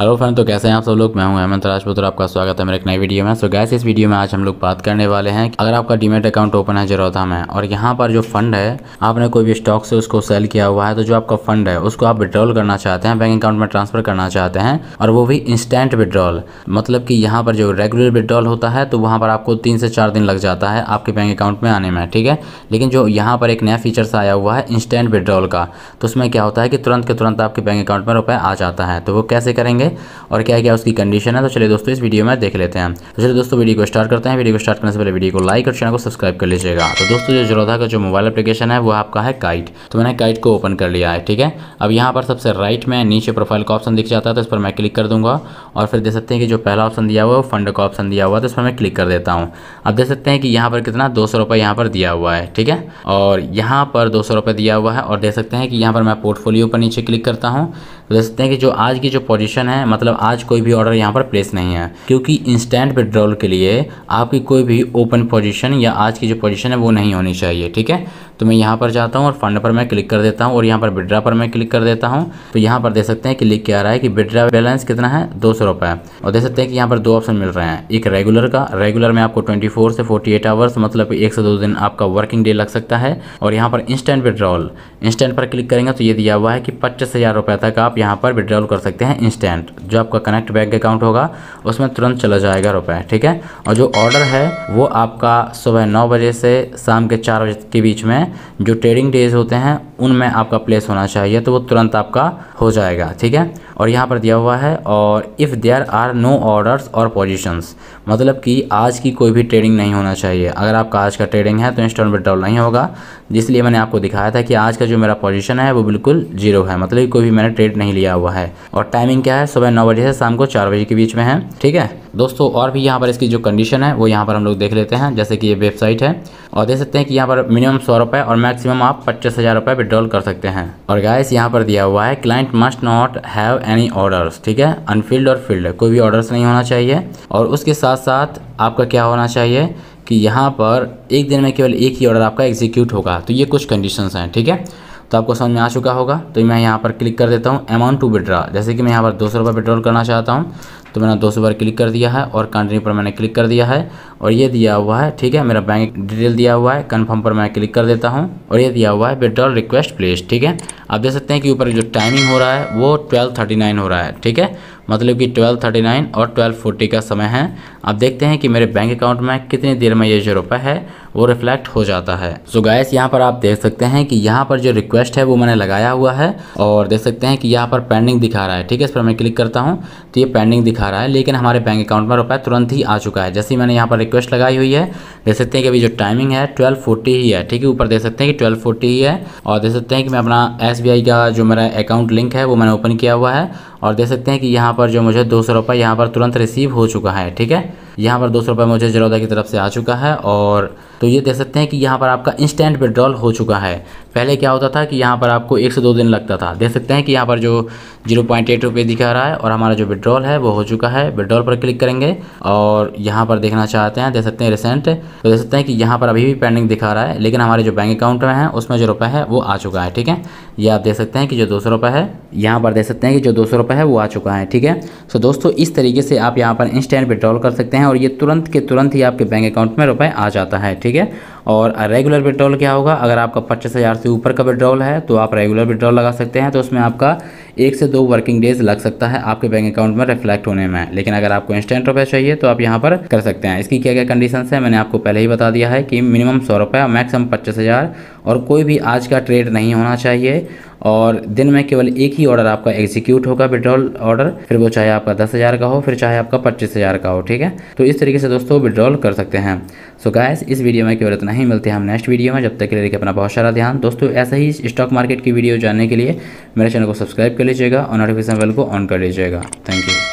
hello friend तो कैसे हैं आप सब लोग मैं हूं हेमंत राजपूत और आपका स्वागत है मेरे एक नए वीडियो में सो so, गैस इस वीडियो में आज हम लोग बात करने वाले हैं अगर आपका डीमेट अकाउंट ओपन है जरोधा में और यहाँ पर जो फंड है आपने कोई भी स्टॉक से उसको सेल किया हुआ है तो जो आपका फंड है उसको आप विड्रॉल करना चाहते हैं बैंक अकाउंट में ट्रांसफर करना चाहते हैं और वो भी इंस्टेंट विड्रॉल मतलब कि यहाँ पर जो रेगुलर विड्रॉल होता है तो वहाँ पर आपको तीन से चार दिन लग जाता है आपके बैंक अकाउंट में आने में ठीक है लेकिन जो यहाँ पर एक नया फीचर्स आया हुआ है इंस्टेंट विड्रॉल का तो उसमें क्या होता है कि तुरंत के तुरंत आपके बैंक अकाउंट में रुपये आ जाता है तो वो कैसे करेंगे और क्या क्या उसकी कंडीशन है तो चलिए दोस्तों इस वीडियो में देख लेते हैं तो चलिए दोस्तों वीडियो को स्टार्ट करते हैं वीडियो को स्टार्ट करने से पहले वीडियो को लाइक और चैनल को सब्सक्राइब कर लीजिएगा तो दोस्तों जो जरोधा का जो मोबाइल एप्लीकेशन है वो आपका है काइट तो मैंने काइट को ओपन कर लिया है ठीक है अब यहाँ पर सबसे राइट में नीचे प्रोफाइल का ऑप्शन दिख जाता है तो इस पर मैं क्लिक कर दूंगा और फिर देख सकते हैं कि जो पहला ऑप्शन दिया हुआ है फंड का ऑप्शन दिया हुआ है तो इस पर मैं क्लिक कर देता हूँ अब देख सकते हैं कि यहाँ पर कितना दो सौ पर दिया हुआ है ठीक है और यहाँ पर दो सौ दिया हुआ है और देख सकते हैं कि यहाँ पर मैं पोर्टफोलियो पर नीचे क्लिक करता हूँ तो देख सकते हैं कि जो आज की जो पोजीशन है मतलब आज कोई भी ऑर्डर यहाँ पर प्लेस नहीं है क्योंकि इंस्टेंट विड्रॉल के लिए आपकी कोई भी ओपन पोजीशन या आज की जो पोजीशन है वो नहीं होनी चाहिए ठीक है तो मैं यहाँ पर जाता हूँ और फंड पर मैं क्लिक कर देता हूँ और यहाँ पर विड्रा पर मैं क्लिक कर देता हूँ तो यहाँ पर देख सकते हैं कि लिख के आ रहा है कि विड्रा बैलेंस कितना है दो सौ रुपये और देख सकते हैं कि यहाँ पर दो ऑप्शन मिल रहे हैं एक रेगुलर का रेगुलर में आपको ट्वेंटी फोर से फोर्टी एट आवर्स मतलब एक से दो दिन आपका वर्किंग डे लग सकता है और यहाँ पर इंस्टेंट विड्रॉल इंस्टेंट पर क्लिक करेंगे तो ये दिया हुआ है कि पच्चीस हज़ार रुपये तक आप यहाँ पर विड्रॉल कर सकते हैं इंस्टेंट जो आपका कनेक्ट बैंक अकाउंट होगा उसमें तुरंत चला जाएगा रुपये ठीक है और जो ऑर्डर है वो आपका सुबह नौ बजे से शाम के चार बजे के बीच में जो ट्रेडिंग डेज होते हैं उनमें आपका प्लेस होना चाहिए तो वो तुरंत आपका हो जाएगा ठीक है और यहाँ पर दिया हुआ है और if there are no orders और पोजिशंस मतलब कि आज की कोई भी ट्रेडिंग नहीं होना चाहिए अगर आपका आज का ट्रेडिंग है तो इंस्टॉल विड्रॉल नहीं होगा इसलिए मैंने आपको दिखाया था कि आज का जो मेरा पोजिशन है वो बिल्कुल जीरो है मतलब कोई भी मैंने ट्रेड नहीं लिया हुआ है और टाइमिंग क्या है सुबह नौ बजे से शाम को चार बजे के बीच में है ठीक है दोस्तों और भी यहाँ पर इसकी जो कंडीशन है वो यहाँ पर हम लोग देख लेते हैं जैसे कि ये वेबसाइट है और देख सकते हैं कि यहाँ पर मिनिमम सौ रुपये और मैक्सिमम आप पच्चीस हज़ार रुपये विड्रॉल कर सकते हैं और गाइस यहाँ पर दिया हुआ है client must not have any orders ठीक है अनफील्ड और फील्ड कोई भी ऑर्डर्स नहीं होना चाहिए और उसके साथ साथ आपका क्या होना चाहिए कि यहाँ पर एक दिन में केवल एक ही ऑर्डर आपका एग्जीक्यूट होगा तो ये कुछ कंडीशन हैं ठीक है तो आपको समझ में आ चुका होगा तो मैं यहाँ पर क्लिक कर देता हूँ अमाउंट टू विड्रा जैसे कि मैं यहाँ पर दो सौ विड्रॉल करना चाहता हूँ तो मैंने दो सौ बार क्लिक कर दिया है और कंटिन्यू पर मैंने क्लिक कर दिया है और ये दिया हुआ है ठीक है मेरा बैंक डिटेल दिया हुआ है कन्फर्म पर मैं क्लिक कर देता हूँ और ये दिया हुआ है विड्रॉल रिक्वेस्ट प्लेस ठीक है आप देख सकते हैं कि ऊपर जो टाइमिंग हो रहा है वो ट्वेल्व थर्टी नाइन हो रहा है ठीक है मतलब कि ट्वेल्व थर्टी नाइन और ट्वेल्व फोर्टी का समय है आप देखते हैं कि मेरे बैंक अकाउंट में कितनी देर में ये जो रुपये है वो रिफ्लेक्ट हो जाता है सो so गैस यहाँ पर आप देख सकते हैं कि यहाँ पर जो रिक्वेस्ट है वो मैंने लगाया हुआ है और देख सकते हैं कि यहाँ पर पेंडिंग दिखा रहा है ठीक है इस पर मैं क्लिक करता हूँ तो ये पेंडिंग दिखा रहा है लेकिन हमारे बैंक अकाउंट में रुपये तुरंत ही आ चुका है जैसे मैंने यहाँ पर रिक्वेस्ट लगाई हुई है देख सकते हैं कि अभी जो टाइमिंग है ट्वेल्व ही है ठीक है ऊपर देख सकते हैं कि ट्वेल्व ही है और देख सकते हैं कि मैं अपना एस का जो मेरा अकाउंट लिंक है वो मैंने ओपन किया हुआ है और देख सकते हैं कि यहाँ पर जो मुझे दो सौ रुपये यहाँ पर तुरंत रिसीव हो चुका है ठीक है यहाँ पर दो सौ रुपये मुझे जरोदा की तरफ से आ चुका है और तो ये देख सकते हैं कि यहाँ पर आपका इंस्टेंट विड्रॉल हो चुका है पहले क्या होता था कि यहाँ पर आपको एक से दो दिन लगता था देख सकते हैं कि यहाँ पर जो जीरो पॉइंट एट रुपये दिखा रहा है और हमारा जो विड्रॉल है वो हो चुका है विड्रॉल पर क्लिक करेंगे और यहाँ पर देखना चाहते हैं देख सकते हैं रिसेंट तो देख सकते हैं कि यहाँ पर अभी भी पेंडिंग दिखा रहा है लेकिन हमारे जो बैंक अकाउंट में है उसमें जो रुपये है वो आ चुका है ठीक है ये आप देख सकते हैं कि जो दो सौ है यहाँ पर देख सकते हैं कि जो दो सौ है वो आ चुका है ठीक है सो दोस्तों इस तरीके से आप यहाँ पर इंस्टेंट विड्रॉल कर सकते हैं और ये तुरंत के तुरंत ही आपके बैंक अकाउंट में रुपए आ जाता है ठीक है और रेगुलर विड्रॉल क्या होगा अगर आपका पच्चीस हज़ार से ऊपर का विड्रॉल है तो आप रेगुलर विड्रॉल लगा सकते हैं तो उसमें आपका एक से दो वर्किंग डेज लग सकता है आपके बैंक अकाउंट में रिफ्लेक्ट होने में लेकिन अगर आपको इंस्टेंट रुपये चाहिए तो आप यहाँ पर कर सकते हैं इसकी क्या क्या कंडीशन है मैंने आपको पहले ही बता दिया है कि मिनिमम सौ रुपये मैक्सिमम पच्चीस हज़ार और कोई भी आज का ट्रेड नहीं होना चाहिए और दिन में केवल एक ही ऑर्डर आपका एग्जीक्यूट होगा विड्रॉल ऑर्डर फिर वो चाहे आपका दस हज़ार का हो फिर चाहे आपका पच्चीस हज़ार का हो ठीक है तो इस तरीके से दोस्तों विड्रॉल कर सकते हैं सो so गायस इस वीडियो में केवल इतना ही मिलते हैं हम नेक्स्ट वीडियो में जब तक के लिए अपना बहुत सारा ध्यान दोस्तों ऐसे ही स्टॉक मार्केट की वीडियो जानने के लिए मेरे चैनल को सब्सक्राइब कर लीजिएगा और नोटिफिकेशन बेल को ऑन कर लीजिएगा थैंक यू